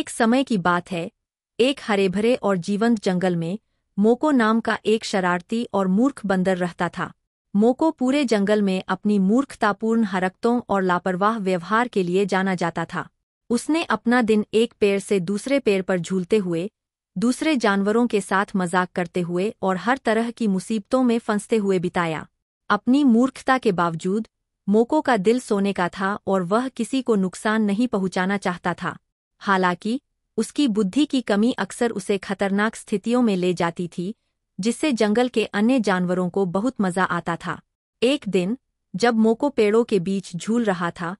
एक समय की बात है एक हरे भरे और जीवंत जंगल में मोको नाम का एक शरारती और मूर्ख बंदर रहता था मोको पूरे जंगल में अपनी मूर्खतापूर्ण हरकतों और लापरवाह व्यवहार के लिए जाना जाता था उसने अपना दिन एक पेड़ से दूसरे पेड़ पर झूलते हुए दूसरे जानवरों के साथ मजाक करते हुए और हर तरह की मुसीबतों में फंसते हुए बिताया अपनी मूर्खता के बावजूद मोको का दिल सोने का था और वह किसी को नुकसान नहीं पहुंचाना चाहता था हालांकि उसकी बुद्धि की कमी अक्सर उसे खतरनाक स्थितियों में ले जाती थी जिससे जंगल के अन्य जानवरों को बहुत मजा आता था एक दिन जब मोको पेड़ों के बीच झूल रहा था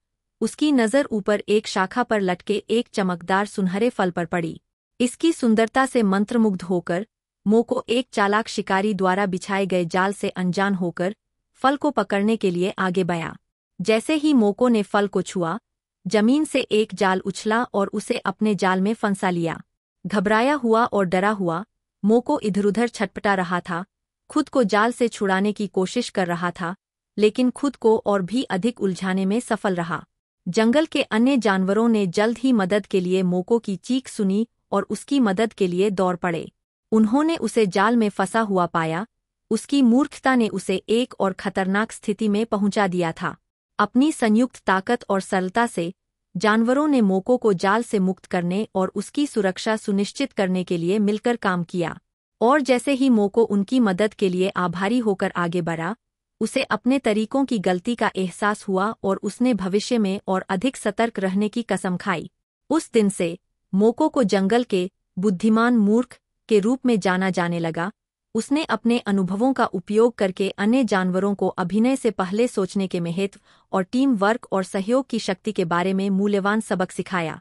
उसकी नज़र ऊपर एक शाखा पर लटके एक चमकदार सुनहरे फल पर पड़ी इसकी सुंदरता से मंत्रमुग्ध होकर मोको एक चालाक शिकारी द्वारा बिछाए गए जाल से अनजान होकर फल को पकड़ने के लिए आगे बया जैसे ही मोको ने फल को छुआ जमीन से एक जाल उछला और उसे अपने जाल में फंसा लिया घबराया हुआ और डरा हुआ मोको इधर उधर छटपटा रहा था खुद को जाल से छुड़ाने की कोशिश कर रहा था लेकिन खुद को और भी अधिक उलझाने में सफल रहा जंगल के अन्य जानवरों ने जल्द ही मदद के लिए मोको की चीख सुनी और उसकी मदद के लिए दौड़ पड़े उन्होंने उसे जाल में फंसा हुआ पाया उसकी मूर्खता ने उसे एक और खतरनाक स्थिति में पहुंचा दिया था अपनी संयुक्त ताकत और सरलता से जानवरों ने मोको को जाल से मुक्त करने और उसकी सुरक्षा सुनिश्चित करने के लिए मिलकर काम किया और जैसे ही मोको उनकी मदद के लिए आभारी होकर आगे बढ़ा उसे अपने तरीकों की गलती का एहसास हुआ और उसने भविष्य में और अधिक सतर्क रहने की कसम खाई उस दिन से मोको को जंगल के बुद्धिमान मूर्ख के रूप में जाना जाने लगा उसने अपने अनुभवों का उपयोग करके अन्य जानवरों को अभिनय से पहले सोचने के महत्व और टीम वर्क और सहयोग की शक्ति के बारे में मूल्यवान सबक सिखाया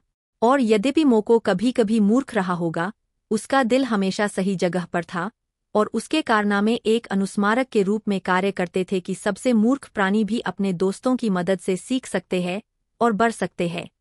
और यद्यपि मोको कभी कभी मूर्ख रहा होगा उसका दिल हमेशा सही जगह पर था और उसके कारनामे एक अनुस्मारक के रूप में कार्य करते थे कि सबसे मूर्ख प्राणी भी अपने दोस्तों की मदद से सीख सकते हैं और बढ़ सकते हैं